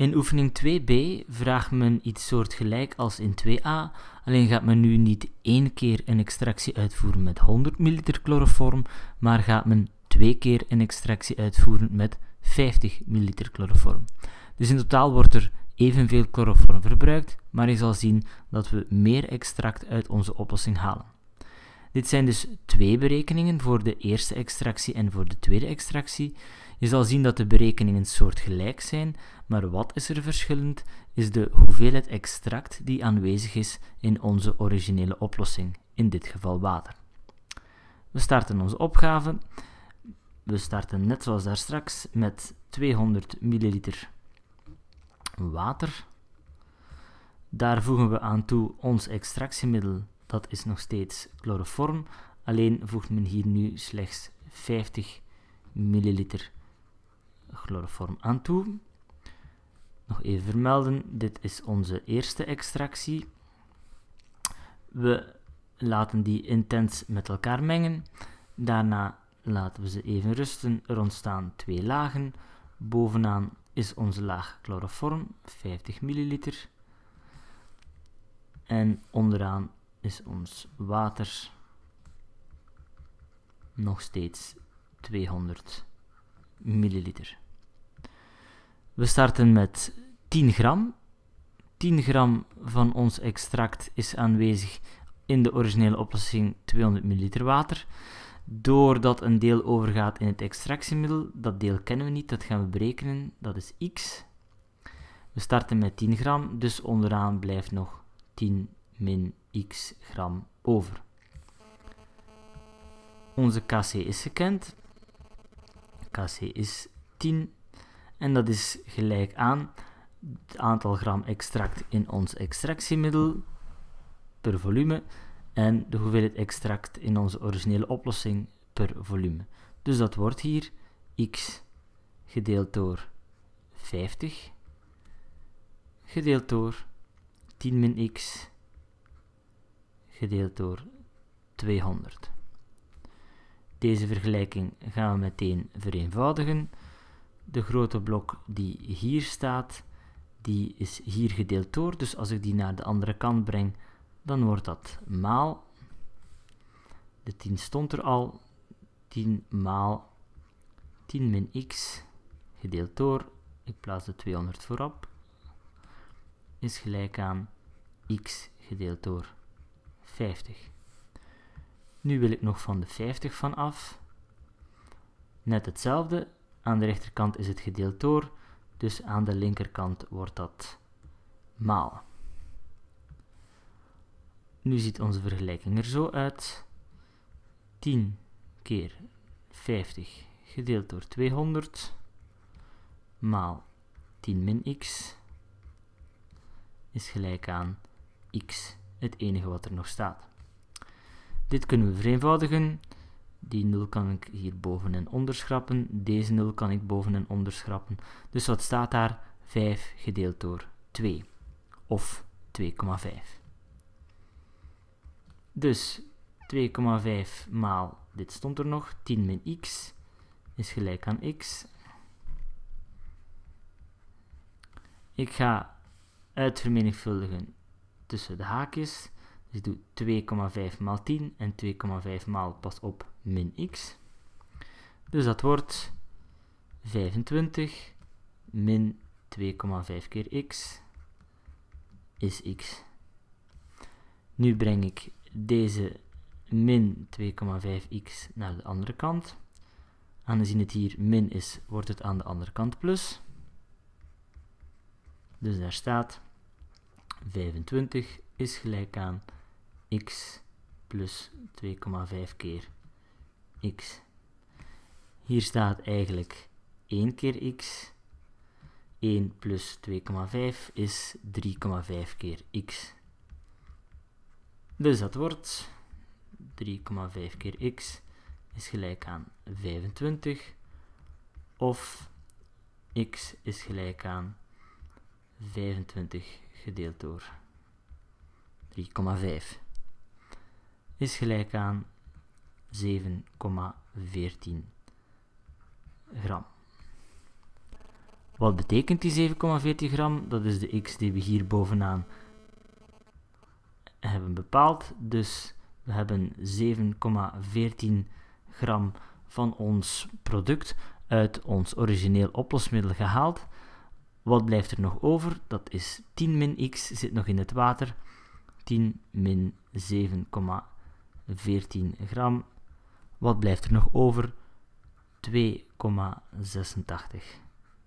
In oefening 2b vraagt men iets soortgelijk als in 2a, alleen gaat men nu niet één keer een extractie uitvoeren met 100 ml chloroform, maar gaat men twee keer een extractie uitvoeren met 50 ml chloroform. Dus in totaal wordt er evenveel chloroform verbruikt, maar je zal zien dat we meer extract uit onze oplossing halen. Dit zijn dus twee berekeningen voor de eerste extractie en voor de tweede extractie. Je zal zien dat de berekeningen soortgelijk zijn, maar wat is er verschillend is de hoeveelheid extract die aanwezig is in onze originele oplossing, in dit geval water. We starten onze opgave. We starten net zoals daar straks met 200 ml water. Daar voegen we aan toe ons extractiemiddel, dat is nog steeds chloroform, alleen voegt men hier nu slechts 50 milliliter chloroform aan toe. Nog even vermelden, dit is onze eerste extractie. We laten die intens met elkaar mengen. Daarna laten we ze even rusten. Er ontstaan twee lagen. Bovenaan is onze laag chloroform, 50 ml. En onderaan is ons water, nog steeds 200 milliliter. We starten met 10 gram. 10 gram van ons extract is aanwezig in de originele oplossing 200 ml water. Doordat een deel overgaat in het extractiemiddel, dat deel kennen we niet, dat gaan we berekenen, dat is x. We starten met 10 gram, dus onderaan blijft nog 10 min x gram over. Onze kc is gekend. kc is 10 en dat is gelijk aan het aantal gram extract in ons extractiemiddel per volume en de hoeveelheid extract in onze originele oplossing per volume. Dus dat wordt hier x gedeeld door 50 gedeeld door 10 min x gedeeld door 200. Deze vergelijking gaan we meteen vereenvoudigen de grote blok die hier staat, die is hier gedeeld door. Dus als ik die naar de andere kant breng, dan wordt dat maal. De 10 stond er al. 10 maal 10 min x gedeeld door. Ik plaats de 200 voorop. Is gelijk aan x gedeeld door 50. Nu wil ik nog van de 50 van af. Net hetzelfde, aan de rechterkant is het gedeeld door, dus aan de linkerkant wordt dat maal. Nu ziet onze vergelijking er zo uit. 10 keer 50 gedeeld door 200 maal 10 min x is gelijk aan x, het enige wat er nog staat. Dit kunnen we vereenvoudigen. Die 0 kan ik hier bovenin onderschrappen. Deze 0 kan ik boven bovenin onderschrappen. Dus wat staat daar? 5 gedeeld door 2. Of 2,5. Dus 2,5 maal, dit stond er nog, 10 min x is gelijk aan x. Ik ga uitvermenigvuldigen tussen de haakjes. Dus ik doe 2,5 maal 10 en 2,5 maal, pas op, min x. Dus dat wordt 25 min 2,5 keer x is x. Nu breng ik deze min 2,5x naar de andere kant. Aangezien het hier min is, wordt het aan de andere kant plus. Dus daar staat 25 is gelijk aan x plus 2,5 keer x. Hier staat eigenlijk 1 keer x. 1 plus 2,5 is 3,5 keer x. Dus dat wordt 3,5 keer x is gelijk aan 25 of x is gelijk aan 25 gedeeld door 3,5 is gelijk aan 7,14 gram. Wat betekent die 7,14 gram? Dat is de x die we hier bovenaan hebben bepaald. Dus we hebben 7,14 gram van ons product uit ons origineel oplosmiddel gehaald. Wat blijft er nog over? Dat is 10 min x zit nog in het water. 10 min 7,14 gram wat blijft er nog over? 2,86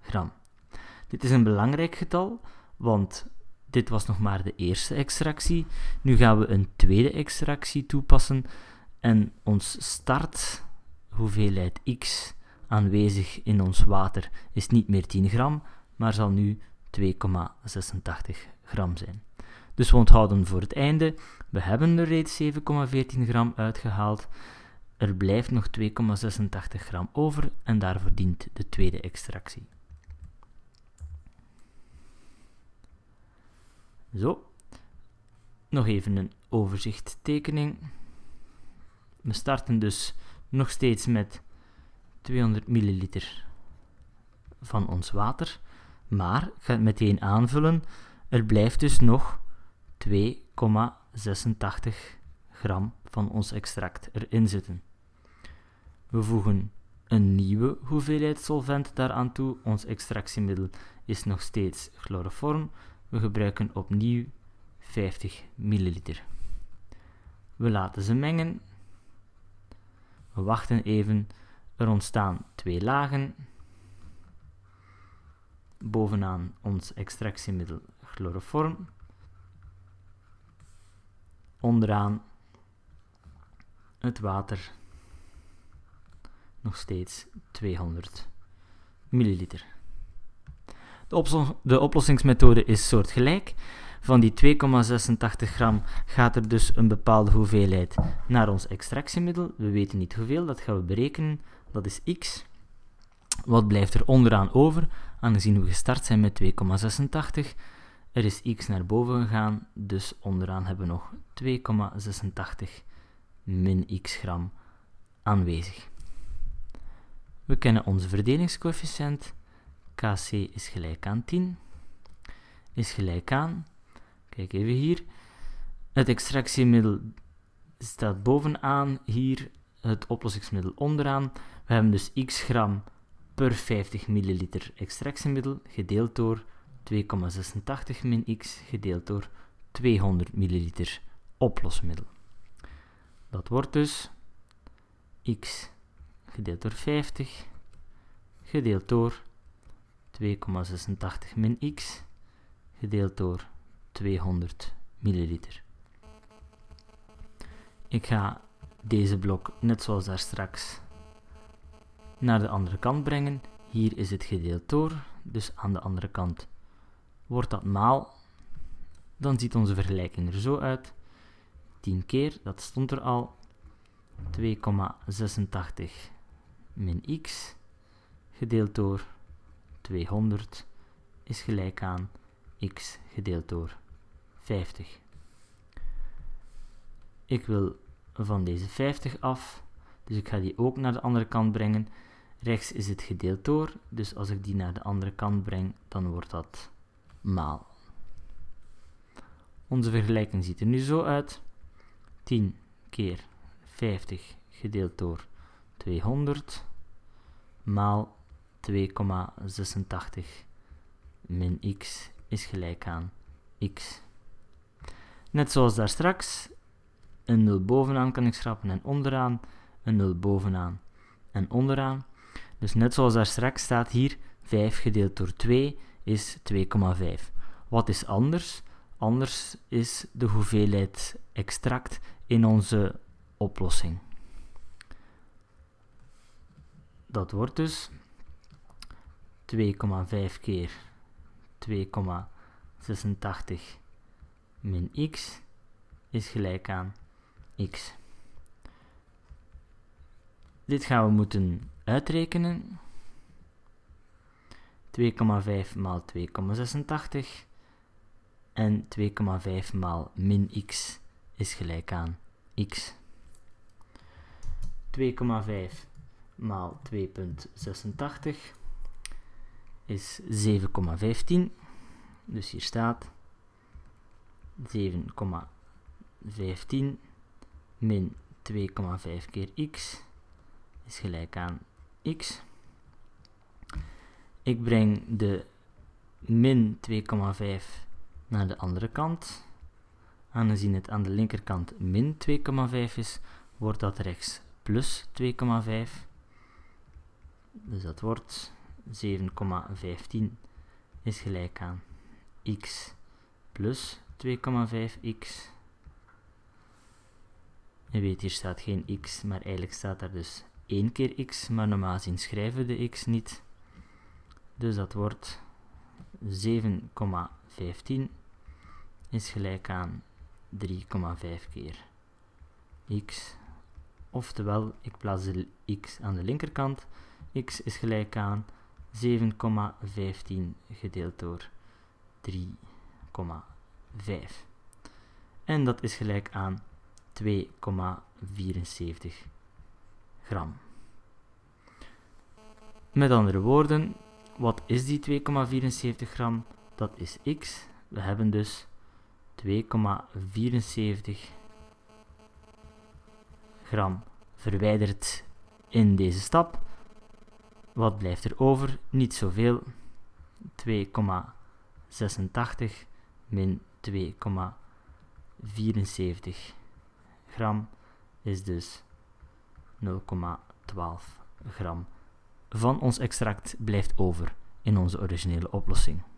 gram. Dit is een belangrijk getal, want dit was nog maar de eerste extractie. Nu gaan we een tweede extractie toepassen en ons start hoeveelheid x aanwezig in ons water is niet meer 10 gram, maar zal nu 2,86 gram zijn. Dus we onthouden voor het einde, we hebben er reeds 7,14 gram uitgehaald. Er blijft nog 2,86 gram over en daarvoor dient de tweede extractie. Zo. Nog even een overzichttekening. We starten dus nog steeds met 200 milliliter van ons water. Maar, ik ga het meteen aanvullen, er blijft dus nog 2,86 gram van ons extract erin zitten. We voegen een nieuwe hoeveelheid solvent daaraan toe. Ons extractiemiddel is nog steeds chloroform. We gebruiken opnieuw 50 ml. We laten ze mengen. We wachten even. Er ontstaan twee lagen. Bovenaan ons extractiemiddel chloroform. Onderaan het water nog steeds 200 milliliter. De, de oplossingsmethode is soortgelijk. Van die 2,86 gram gaat er dus een bepaalde hoeveelheid naar ons extractiemiddel. We weten niet hoeveel, dat gaan we berekenen. Dat is x. Wat blijft er onderaan over? Aangezien we gestart zijn met 2,86, er is x naar boven gegaan, dus onderaan hebben we nog 2,86 min x gram aanwezig. We kennen onze verdelingscoëfficiënt. Kc is gelijk aan 10. Is gelijk aan, kijk even hier, het extractiemiddel staat bovenaan, hier het oplossingsmiddel onderaan. We hebben dus x gram per 50 milliliter extractiemiddel gedeeld door 2,86 min x gedeeld door 200 milliliter oplosmiddel. Dat wordt dus x gedeeld door 50, gedeeld door 2,86 min x, gedeeld door 200 milliliter. Ik ga deze blok, net zoals daar straks, naar de andere kant brengen. Hier is het gedeeld door, dus aan de andere kant wordt dat maal. Dan ziet onze vergelijking er zo uit. 10 keer, dat stond er al. 2,86 min x gedeeld door 200 is gelijk aan x gedeeld door 50. Ik wil van deze 50 af, dus ik ga die ook naar de andere kant brengen. Rechts is het gedeeld door, dus als ik die naar de andere kant breng, dan wordt dat maal. Onze vergelijking ziet er nu zo uit. 10 keer 50 gedeeld door 200 maal 2,86 min x is gelijk aan x. Net zoals daar straks, een 0 bovenaan kan ik schrappen en onderaan, een 0 bovenaan en onderaan. Dus net zoals daar straks staat hier, 5 gedeeld door 2 is 2,5. Wat is anders? Anders is de hoeveelheid extract in onze oplossing dat wordt dus 2,5 keer 2,86 min x is gelijk aan x. Dit gaan we moeten uitrekenen. 2,5 maal 2,86 en 2,5 maal min x is gelijk aan x. 2,5 maal 2,86 is 7,15. Dus hier staat 7,15 min 2,5 keer x is gelijk aan x. Ik breng de min 2,5 naar de andere kant. Aangezien het aan de linkerkant min 2,5 is, wordt dat rechts plus 2,5. Dus dat wordt 7,15 is gelijk aan x plus 2,5x. Je weet, hier staat geen x, maar eigenlijk staat daar dus 1 keer x, maar normaal gezien schrijven we de x niet. Dus dat wordt 7,15 is gelijk aan 3,5 keer x. Oftewel, ik plaats de x aan de linkerkant x is gelijk aan 7,15 gedeeld door 3,5. En dat is gelijk aan 2,74 gram. Met andere woorden, wat is die 2,74 gram? Dat is x. We hebben dus 2,74 gram verwijderd in deze stap. Wat blijft er over? Niet zoveel. 2,86 min 2,74 gram is dus 0,12 gram van ons extract blijft over in onze originele oplossing.